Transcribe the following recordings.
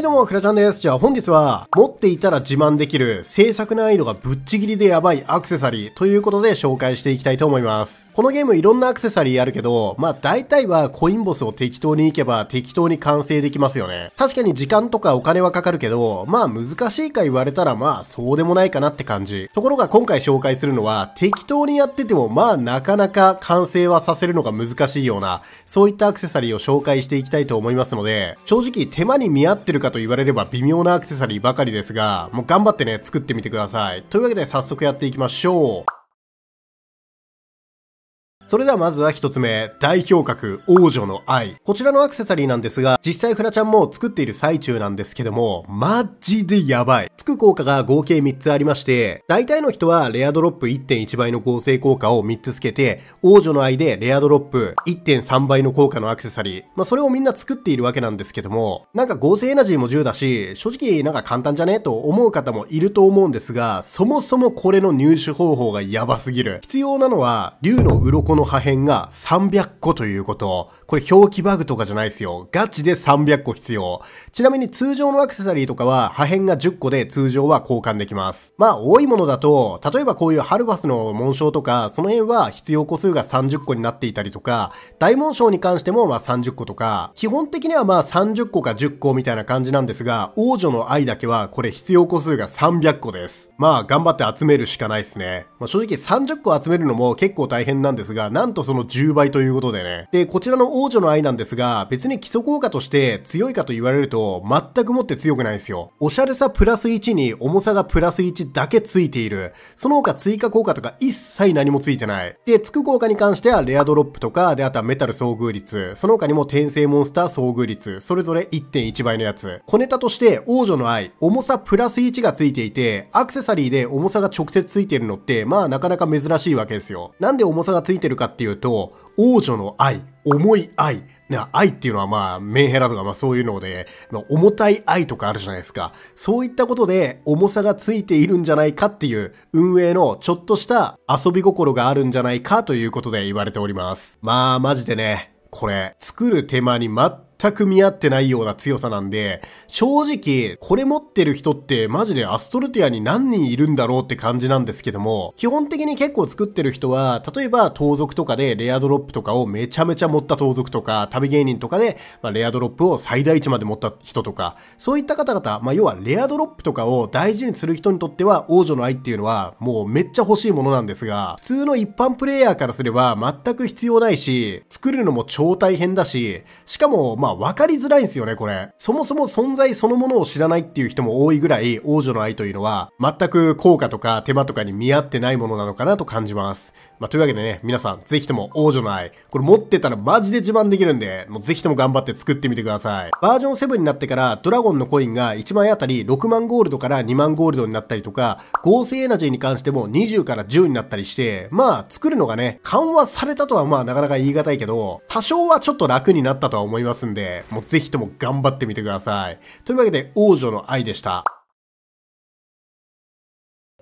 はいどうも、くらちゃんです。じゃあ本日は、持っていたら自慢できる、制作難易度がぶっちぎりでやばいアクセサリーということで紹介していきたいと思います。このゲームいろんなアクセサリーあるけど、まあ大体はコインボスを適当に行けば適当に完成できますよね。確かに時間とかお金はかかるけど、まあ難しいか言われたらまあそうでもないかなって感じ。ところが今回紹介するのは、適当にやっててもまあなかなか完成はさせるのが難しいような、そういったアクセサリーを紹介していきたいと思いますので、正直手間に見合ってるかと言われれば微妙なアクセサリーばかりですが、もう頑張ってね、作ってみてください。というわけで早速やっていきましょう。それではまずは1つ目、代表格、王女の愛。こちらのアクセサリーなんですが、実際フラちゃんも作っている最中なんですけども、マジでやばい。つく効果が合計3つありまして、大体の人はレアドロップ1.1倍の合成効果を3つつけて、王女の愛でレアドロップ1.3倍の効果のアクセサリー。まあそれをみんな作っているわけなんですけども、なんか合成エナジーも10だし、正直なんか簡単じゃねと思う方もいると思うんですが、そもそもこれの入手方法がやばすぎる。必要なのは、竜の鱗のの破片が300個ということ。これ表記バグとかじゃないですよ。ガチで300個必要。ちなみに通常のアクセサリーとかは破片が10個で通常は交換できます。まあ多いものだと、例えばこういうハルバスの紋章とか、その辺は必要個数が30個になっていたりとか、大紋章に関してもまあ30個とか、基本的にはまあ30個か10個みたいな感じなんですが、王女の愛だけはこれ必要個数が300個です。まあ頑張って集めるしかないですね。まあ、正直30個集めるのも結構大変なんですが、なんとその10倍ということでね。で、こちらの王女の愛なんですが、別に基礎効果として強いかと言われると、全くもって強くないんですよ。おしゃれさプラス1に重さがプラス1だけついている。その他追加効果とか一切何もついてない。で、つく効果に関してはレアドロップとか、で、あとはメタル遭遇率、その他にも転生モンスター遭遇率、それぞれ1.1倍のやつ。小ネタとして王女の愛、重さプラス1がついていて、アクセサリーで重さが直接ついてるのって、まあなかなか珍しいわけですよ。なんで重さがついてるかっていうと、王女の愛、重い愛、愛っていうのはまあ、メンヘラとかまあそういうので、まあ、重たい愛とかあるじゃないですか。そういったことで重さがついているんじゃないかっていう運営のちょっとした遊び心があるんじゃないかということで言われております。まあ、マジでね、これ、作る手間に全全く見合ってないような強さなんで、正直、これ持ってる人ってマジでアストルティアに何人いるんだろうって感じなんですけども、基本的に結構作ってる人は、例えば盗賊とかでレアドロップとかをめちゃめちゃ持った盗賊とか、旅芸人とかで、まレアドロップを最大値まで持った人とか、そういった方々、まあ、要はレアドロップとかを大事にする人にとっては、王女の愛っていうのはもうめっちゃ欲しいものなんですが、普通の一般プレイヤーからすれば全く必要ないし、作るのも超大変だし、しかも、まあは分かりづらいんですよね、これ。そもそも存在そのものを知らないっていう人も多いぐらい、王女の愛というのは、全く効果とか手間とかに見合ってないものなのかなと感じます。まあ、というわけでね、皆さん、ぜひとも王女の愛、これ持ってたらマジで自慢できるんで、もうぜひとも頑張って作ってみてください。バージョン7になってから、ドラゴンのコインが1枚あたり6万ゴールドから2万ゴールドになったりとか、合成エナジーに関しても20から10になったりして、まあ、作るのがね、緩和されたとはまあ、なかなか言い難いけど、多少はちょっと楽になったとは思いますんで、で、もうぜひとも頑張ってみてください。というわけで、王女の愛でした。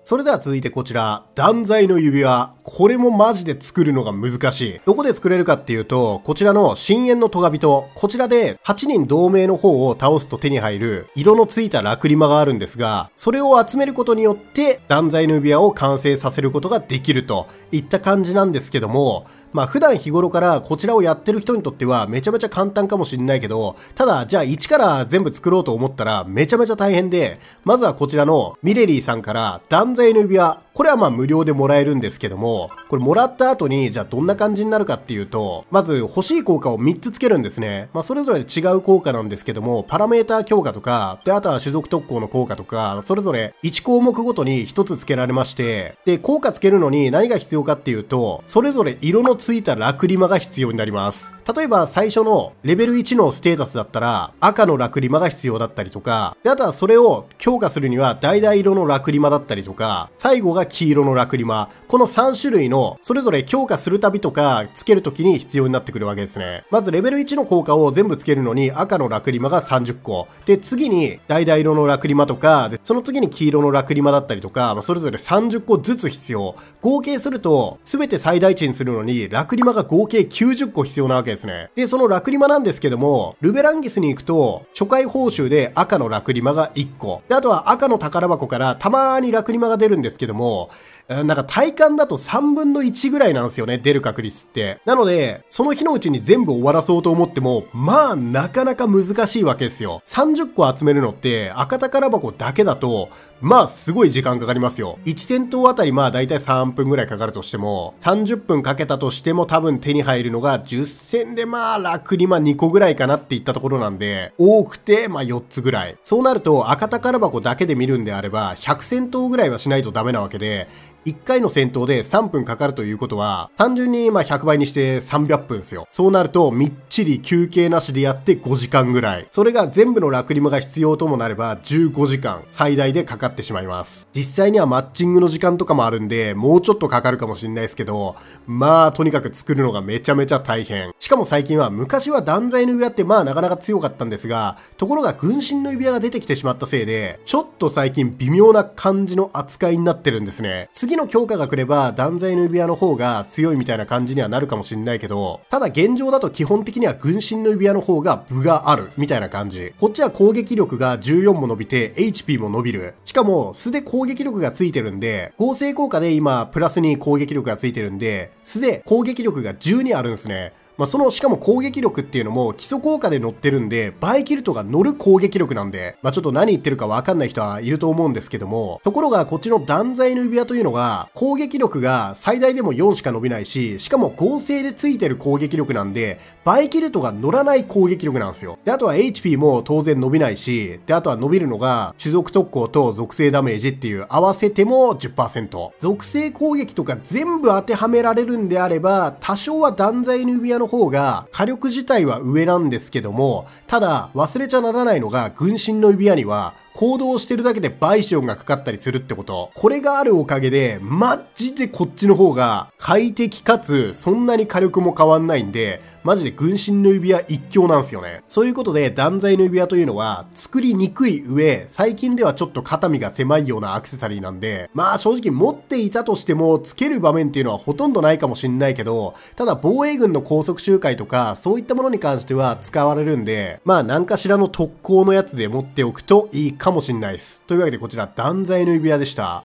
それでは続いてこちら、断罪の指輪。これもマジで作るのが難しい。どこで作れるかっていうと、こちらの深淵のト人、こちらで8人同盟の方を倒すと手に入る色のついたラクリマがあるんですが、それを集めることによって断罪の指輪を完成させることができるといった感じなんですけども、まあ普段日頃からこちらをやってる人にとってはめちゃめちゃ簡単かもしんないけど、ただじゃあ一から全部作ろうと思ったらめちゃめちゃ大変で、まずはこちらのミレリーさんから断罪の指輪、これはまあ無料でもらえるんですけども、これもらった後にじゃあどんな感じになるかっていうと、まず欲しい効果を3つつけるんですね。まあそれぞれ違う効果なんですけども、パラメーター強化とか、であとは種族特攻の効果とか、それぞれ1項目ごとに1つつけられまして、で効果つけるのに何が必要かっていうと、それぞれ色のついたラクリマが必要になります。例えば最初のレベル1のステータスだったら赤のラクリマが必要だったりとか、であとはそれを強化するには橙色のラクリマだったりとか、最後が黄色のラクリマ。この3種類のそれぞれ強化するたびとかつけるときに必要になってくるわけですね。まずレベル1の効果を全部つけるのに赤のラクリマが30個。で、次に橙色のラクリマとか、でその次に黄色のラクリマだったりとか、まそれぞれ30個ずつ必要。合計すると全て最大値にするのにラクリマが合計90個必要なわけですね。で、そのラクリマなんですけども、ルベランギスに行くと、初回報酬で赤のラクリマが1個。で、あとは赤の宝箱からたまーにラクリマが出るんですけども、なんか体感だと3分の1ぐらいなんですよね、出る確率って。なので、その日のうちに全部終わらそうと思っても、まあ、なかなか難しいわけですよ。30個集めるのって、赤宝箱だけだと、まあすごい時間かかりますよ。1戦闘あたりまあだいたい3分ぐらいかかるとしても、30分かけたとしても多分手に入るのが10戦でまあ楽にまあ2個ぐらいかなっていったところなんで、多くてまあ4つぐらい。そうなると赤宝箱だけで見るんであれば、100戦闘ぐらいはしないとダメなわけで、1回の戦闘で3分かかるということは、単純にまあ100倍にして300分ですよ。そうなると、みっちり休憩なしでやって5時間ぐらい。それが全部のラクリムが必要ともなれば15時間、最大でかかってしまいます。実際にはマッチングの時間とかもあるんで、もうちょっとかかるかもしんないですけど、まあとにかく作るのがめちゃめちゃ大変。しかも最近は昔は断罪の指輪ってまあなかなか強かったんですが、ところが軍神の指輪が出てきてしまったせいで、ちょっと最近微妙な感じの扱いになってるんですね。次の強化が来れば断罪の指輪の方が強いみたいな感じにはなるかもしんないけど、ただ現状だと基本的には軍神の指輪の方が部があるみたいな感じ。こっちは攻撃力が14も伸びて HP も伸びる。しかかも素で攻撃力がついてるんで、合成効果で今プラスに攻撃力がついてるんで、素で攻撃力が12あるんですね。まあ、そのしかも攻撃力っていうのも基礎効果で乗ってるんで、バイキルトが乗る攻撃力なんで、まあ、ちょっと何言ってるかわかんない人はいると思うんですけども、ところがこっちの断罪の指輪というのが、攻撃力が最大でも4しか伸びないし、しかも合成でついてる攻撃力なんで、バイキルトが乗らない攻撃力なんですよ。で、あとは HP も当然伸びないし、で、あとは伸びるのが、種族特攻と属性ダメージっていう合わせても10%。属性攻撃とか全部当てはめられるんであれば、多少は断罪の指輪の方が火力自体は上なんですけども、ただ忘れちゃならないのが軍神の指輪には行動してるだけでバイシオンがかかったりするってこと。これがあるおかげで、マジでこっちの方が快適かつそんなに火力も変わんないんで、マジで軍神の指輪一強なんですよね。そういうことで断罪の指輪というのは作りにくい上、最近ではちょっと肩身が狭いようなアクセサリーなんで、まあ正直持っていたとしてもつける場面っていうのはほとんどないかもしんないけど、ただ防衛軍の高速周回とかそういったものに関しては使われるんで、まあ何かしらの特攻のやつで持っておくといいかもしんないです。というわけでこちら断罪の指輪でした。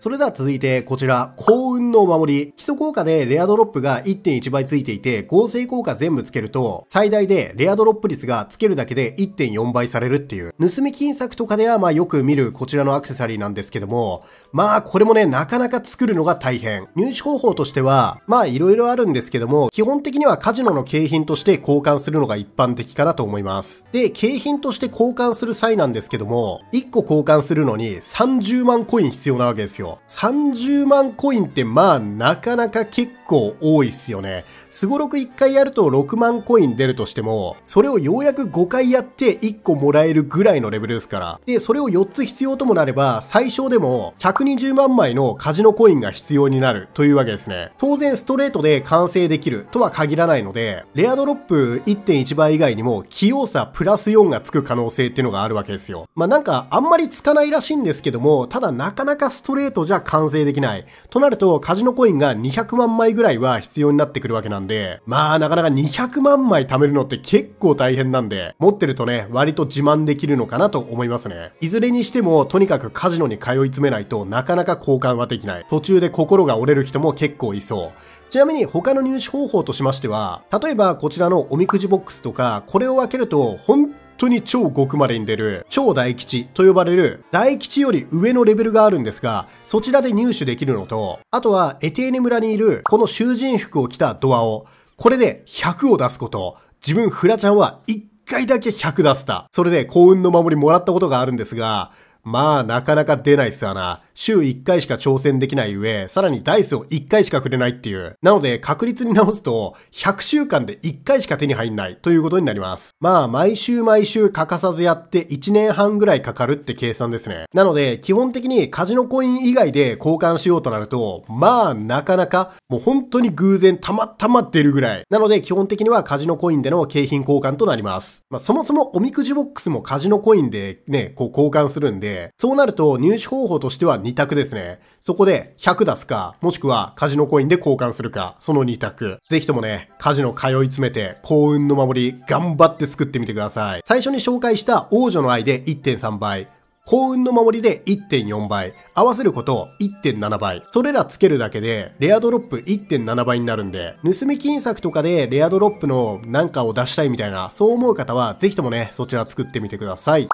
それでは続いてこちら、幸運のお守り。基礎効果でレアドロップが1.1倍ついていて、合成効果全部つけると、最大でレアドロップ率がつけるだけで1.4倍されるっていう。盗み金策とかではまあよく見るこちらのアクセサリーなんですけども、まあこれもね、なかなか作るのが大変。入手方法としては、まあいろいろあるんですけども、基本的にはカジノの景品として交換するのが一般的かなと思います。で、景品として交換する際なんですけども、1個交換するのに30万コイン必要なわけですよ。よ。30万コインってまあなかなか結構多いっすよね。すごろく1回やると6万コイン出るとしても、それをようやく5回やって1個もらえるぐらいのレベルですから。で、それを4つ必要ともなれば、最小でも120万枚のカジノコインが必要になるというわけですね。当然ストレートで完成できるとは限らないので、レアドロップ1.1倍以外にも器用さプラス4がつく可能性っていうのがあるわけですよ。まあなんかあんまりつかないらしいんですけども、ただなかなかストレートトじゃ完成できない。となると、カジノコインが200万枚ぐらいは必要になってくるわけなんで、まあなかなか200万枚貯めるのって結構大変なんで、持ってるとね、割と自慢できるのかなと思いますね。いずれにしても、とにかくカジノに通い詰めないとなかなか交換はできない。途中で心が折れる人も結構いそう。ちなみに他の入手方法としましては、例えばこちらのおみくじボックスとか、これを開けると本当に超極までに出る、超大吉と呼ばれる、大吉より上のレベルがあるんですが、そちらで入手できるのと、あとはエテーネ村にいる、この囚人服を着たドアを、これで100を出すこと。自分、フラちゃんは1回だけ100出せた。それで幸運の守りもらったことがあるんですが、まあ、なかなか出ないっすわな。週1回しか挑戦できない上、さらにダイスを1回しかくれないっていう。なので確率に直すと、100週間で1回しか手に入んないということになります。まあ、毎週毎週欠かさずやって1年半ぐらいかかるって計算ですね。なので、基本的にカジノコイン以外で交換しようとなると、まあ、なかなか、もう本当に偶然たまたま出るぐらい。なので、基本的にはカジノコインでの景品交換となります。まあ、そもそもおみくじボックスもカジノコインでね、こう交換するんで、そうなると入手方法としては2択ですね。そこで100出すか、もしくはカジノコインで交換するか、その2択。ぜひともね、カジノ通い詰めて幸運の守り頑張って作ってみてください。最初に紹介した王女の愛で1.3倍。幸運の守りで1.4倍、合わせること1.7倍。それらつけるだけで、レアドロップ1.7倍になるんで、盗み金策とかでレアドロップのなんかを出したいみたいな、そう思う方は、ぜひともね、そちら作ってみてください。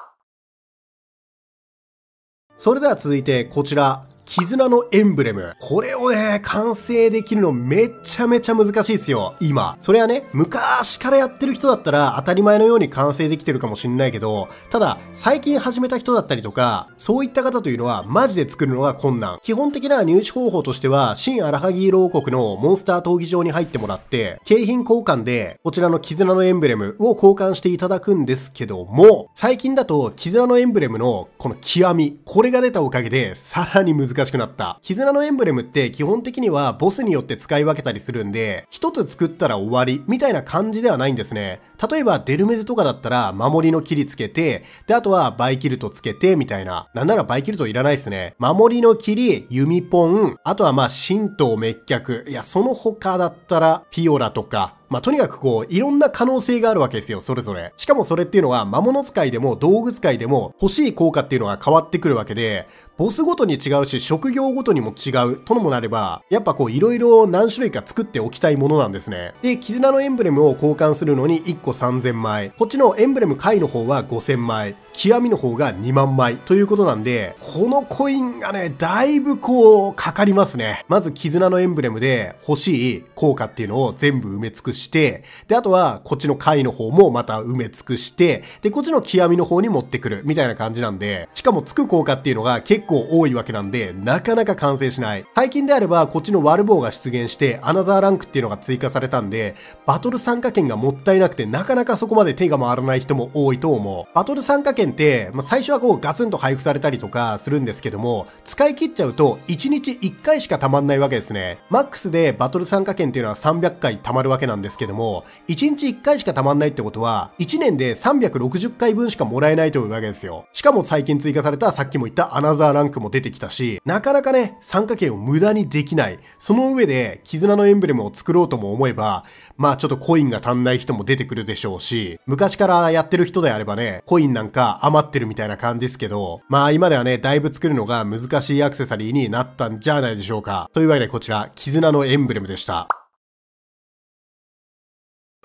それでは続いてこちら絆のエンブレム。これをね、完成できるのめちゃめちゃ難しいですよ。今。それはね、昔からやってる人だったら当たり前のように完成できてるかもしんないけど、ただ、最近始めた人だったりとか、そういった方というのはマジで作るのは困難。基本的な入手方法としては、新アラハギー牢国のモンスター闘技場に入ってもらって、景品交換で、こちらの絆のエンブレムを交換していただくんですけども、最近だと絆のエンブレムのこの極み、これが出たおかげで、さらに難難しくなった。絆のエンブレムって基本的にはボスによって使い分けたりするんで、一つ作ったら終わりみたいな感じではないんですね。例えばデルメズとかだったら守りの切りつけて、で、あとはバイキルトつけてみたいな。なんならバイキルトいらないですね。守りの切り、弓ポン、あとはまあ神道滅却。いや、その他だったらピオラとか、まあ、とにかくこう、いろんな可能性があるわけですよ、それぞれ。しかもそれっていうのは、魔物使いでも道具使いでも、欲しい効果っていうのが変わってくるわけで、ボスごとに違うし、職業ごとにも違うとのもなれば、やっぱこういろいろ何種類か作っておきたいものなんですね。で、絆のエンブレムを交換するのに1個3000枚。こっちのエンブレム回の方は5000枚。極みの方が2万枚ということなんで、このコインがね、だいぶこう、かかりますね。まず絆のエンブレムで欲しい効果っていうのを全部埋め尽くして、で、あとはこっちの回の方もまた埋め尽くして、で、こっちの極みの方に持ってくるみたいな感じなんで、しかもつく効果っていうのが結構、結構多いわけなんで、なかなか完成しない。最近であれば、こっちのワルボーが出現して、アナザーランクっていうのが追加されたんで、バトル参加権がもったいなくて、なかなかそこまで手が回らない人も多いと思う。バトル参加権って、まあ、最初はこうガツンと配布されたりとかするんですけども、使い切っちゃうと、1日1回しか溜まんないわけですね。マックスでバトル参加権っていうのは300回溜まるわけなんですけども、1日1回しか溜まんないってことは、1年で360回分しかもらえないというわけですよ。しかも最近追加されたさっきも言ったアナザーランクも出てきたし、なかなかね、参加権を無駄にできない。その上で、絆のエンブレムを作ろうとも思えば、まあちょっとコインが足んない人も出てくるでしょうし、昔からやってる人であればね、コインなんか余ってるみたいな感じですけど、まあ今ではね、だいぶ作るのが難しいアクセサリーになったんじゃないでしょうか。というわけでこちら、絆のエンブレムでした。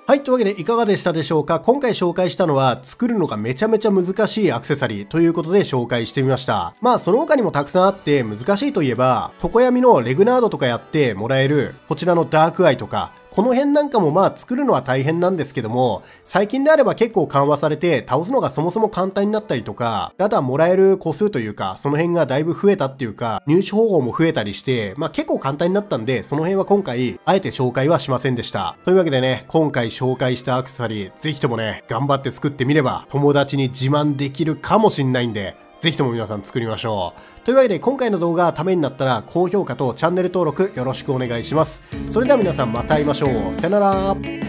はい、というわけでいかがでしたでしょうか今回紹介したのは作るのがめちゃめちゃ難しいアクセサリーということで紹介してみました。まあその他にもたくさんあって難しいといえば、常闇のレグナードとかやってもらえるこちらのダークアイとか、この辺なんかもまあ作るのは大変なんですけども、最近であれば結構緩和されて倒すのがそもそも簡単になったりとか、ただもらえる個数というか、その辺がだいぶ増えたっていうか、入手方法も増えたりして、まあ結構簡単になったんで、その辺は今回、あえて紹介はしませんでした。というわけでね、今回紹介したアクセサリー、ぜひともね、頑張って作ってみれば、友達に自慢できるかもしんないんで、ぜひとも皆さん作りましょう。というわけで今回の動画ためになったら高評価とチャンネル登録よろしくお願いします。それでは皆さんまた会いましょう。さよなら。